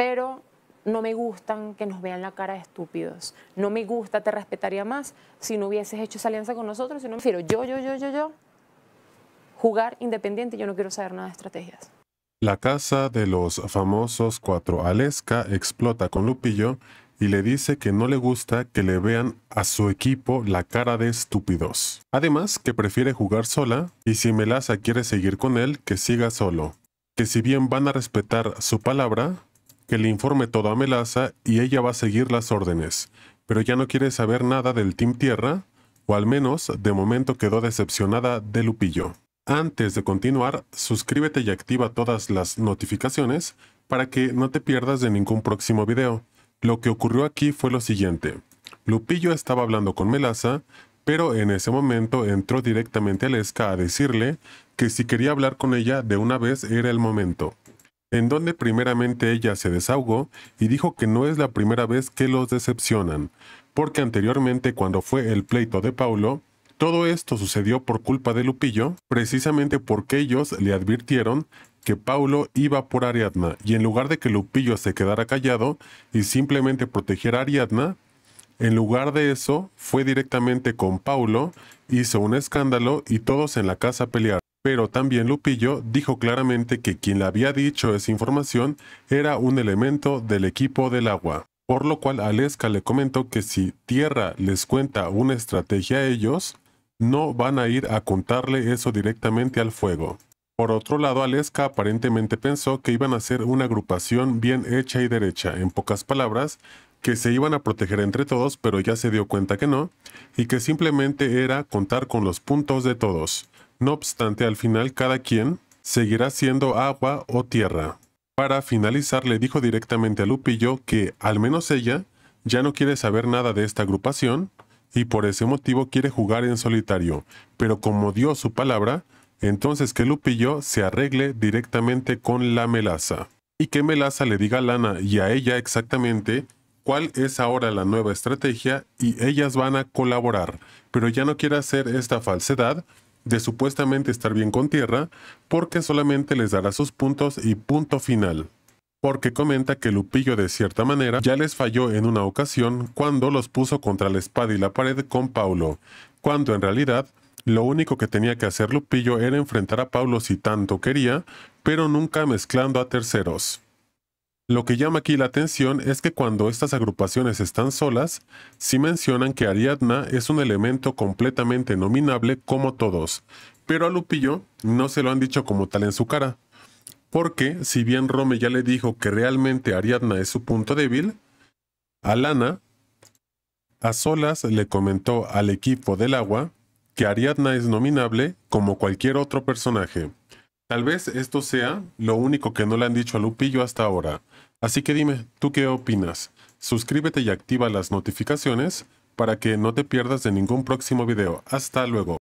pero no me gustan que nos vean la cara de estúpidos. No me gusta, te respetaría más si no hubieses hecho esa alianza con nosotros. Si no, prefiero yo, yo, yo, yo, yo, jugar independiente. Yo no quiero saber nada de estrategias. La casa de los famosos cuatro Aleska explota con Lupillo y le dice que no le gusta que le vean a su equipo la cara de estúpidos. Además, que prefiere jugar sola y si Melaza quiere seguir con él, que siga solo. Que si bien van a respetar su palabra, que le informe todo a Melaza y ella va a seguir las órdenes, pero ya no quiere saber nada del Team Tierra, o al menos de momento quedó decepcionada de Lupillo. Antes de continuar, suscríbete y activa todas las notificaciones para que no te pierdas de ningún próximo video. Lo que ocurrió aquí fue lo siguiente. Lupillo estaba hablando con Melaza, pero en ese momento entró directamente a Lesca a decirle que si quería hablar con ella de una vez era el momento en donde primeramente ella se desahogó y dijo que no es la primera vez que los decepcionan, porque anteriormente cuando fue el pleito de Paulo, todo esto sucedió por culpa de Lupillo, precisamente porque ellos le advirtieron que Paulo iba por Ariadna, y en lugar de que Lupillo se quedara callado y simplemente protegiera a Ariadna, en lugar de eso fue directamente con Paulo, hizo un escándalo y todos en la casa pelearon. Pero también Lupillo dijo claramente que quien le había dicho esa información era un elemento del equipo del agua, por lo cual Aleska le comentó que si Tierra les cuenta una estrategia a ellos, no van a ir a contarle eso directamente al fuego. Por otro lado, Aleska aparentemente pensó que iban a ser una agrupación bien hecha y derecha, en pocas palabras, que se iban a proteger entre todos, pero ya se dio cuenta que no, y que simplemente era contar con los puntos de todos. No obstante, al final cada quien seguirá siendo agua o tierra. Para finalizar, le dijo directamente a Lupillo que, al menos ella, ya no quiere saber nada de esta agrupación y por ese motivo quiere jugar en solitario, pero como dio su palabra, entonces que Lupillo se arregle directamente con la melaza. Y que Melaza le diga a Lana y a ella exactamente cuál es ahora la nueva estrategia y ellas van a colaborar, pero ya no quiere hacer esta falsedad de supuestamente estar bien con tierra, porque solamente les dará sus puntos y punto final. Porque comenta que Lupillo de cierta manera ya les falló en una ocasión cuando los puso contra la espada y la pared con Paulo, cuando en realidad lo único que tenía que hacer Lupillo era enfrentar a Paulo si tanto quería, pero nunca mezclando a terceros. Lo que llama aquí la atención es que cuando estas agrupaciones están solas, sí mencionan que Ariadna es un elemento completamente nominable como todos, pero a Lupillo no se lo han dicho como tal en su cara. Porque si bien Rome ya le dijo que realmente Ariadna es su punto débil, Alana a solas le comentó al equipo del agua que Ariadna es nominable como cualquier otro personaje. Tal vez esto sea lo único que no le han dicho a Lupillo hasta ahora. Así que dime, ¿tú qué opinas? Suscríbete y activa las notificaciones para que no te pierdas de ningún próximo video. Hasta luego.